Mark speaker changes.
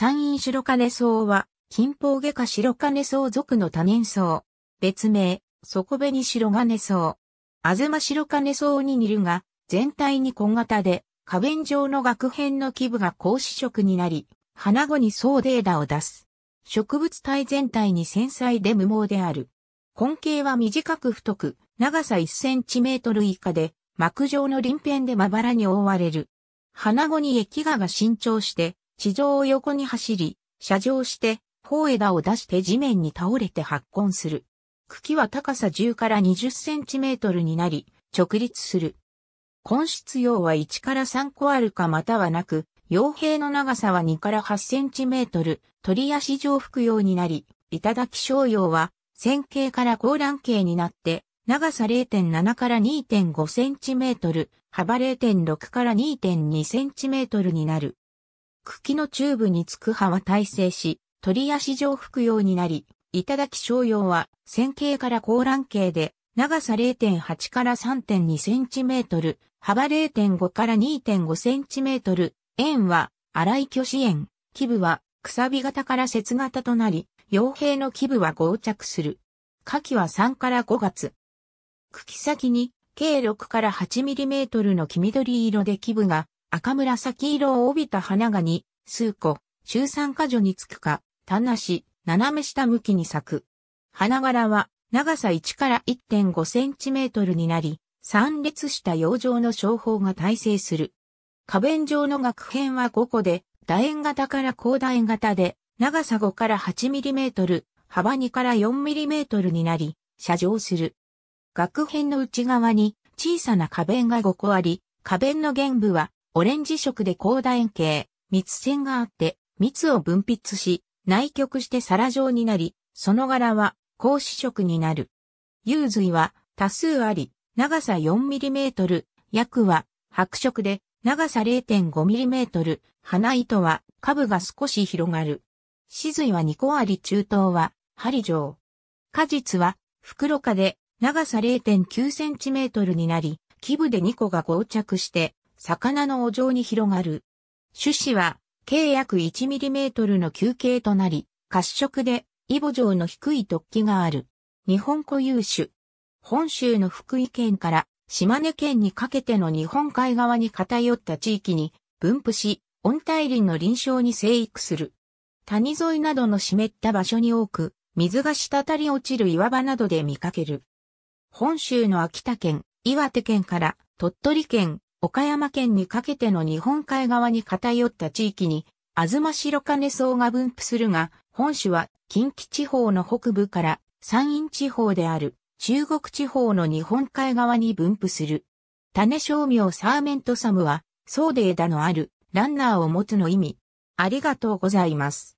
Speaker 1: 山陰白金草は、近方下下白金草属の多年草。別名、底紅白金草。あずま白金草に似るが、全体に小型で、花弁状の額片の基部が高視色になり、花後に総デーダを出す。植物体全体に繊細で無毛である。根茎は短く太く、長さ1センチメートル以下で、膜状の鱗片でまばらに覆われる。花後に液画が伸長して、地上を横に走り、射状して、頬枝を出して地面に倒れて発根する。茎は高さ10から20センチメートルになり、直立する。根室葉は1から3個あるかまたはなく、傭兵の長さは2から8センチメートル、鳥足状服用になり、頂き商用は、線形から高卵形になって、長さ0.7から2.5センチメートル、幅0.6から2.2センチメートルになる。茎のチューブにつく葉は耐性し、鳥足状服用になり、いただき商用は、線形から高卵形で、長さ0.8から3.2センチメートル、幅0.5から2.5センチメートル、円は、荒い巨子円、基部は、くさび型から節型となり、傭兵の基部は合着する。下季は3から5月。茎先に、計6から8ミリメートルの黄緑色で基部が赤紫色を帯びた花がに、数個、中三箇所につくか、棚し、斜め下向きに咲く。花柄は長さ1から1.5センチメートルになり、三列した洋上の商法が大成する。花弁状の額編は5個で、楕円型から高楕円型で、長さ5から8ミリメートル、幅2から4ミリメートルになり、射状する。額編の内側に小さな花弁が5個あり、花弁の原部はオレンジ色で高楕円形、蜜腺があって、蜜を分泌し、内極して皿状になり、その柄は、格子色になる。幽髄は多数あり、長さ 4mm、薬は白色で、長さ 0.5mm、花糸は下部が少し広がる。死髄は2個あり中等は針状。果実は袋化で長さ 0.9cm になり、基部で2個が合着して魚のお城に広がる。種子は、計約1トルの球形となり、褐色で、イボ状の低い突起がある。日本固有種。本州の福井県から島根県にかけての日本海側に偏った地域に分布し、温帯林の臨床に生育する。谷沿いなどの湿った場所に多く、水が滴り落ちる岩場などで見かける。本州の秋田県、岩手県から鳥取県、岡山県にかけての日本海側に偏った地域に、東白金層が分布するが、本種は近畿地方の北部から山陰地方である中国地方の日本海側に分布する。種商名サーメントサムは、ソーデーのあるランナーを持つの意味。ありがとうございます。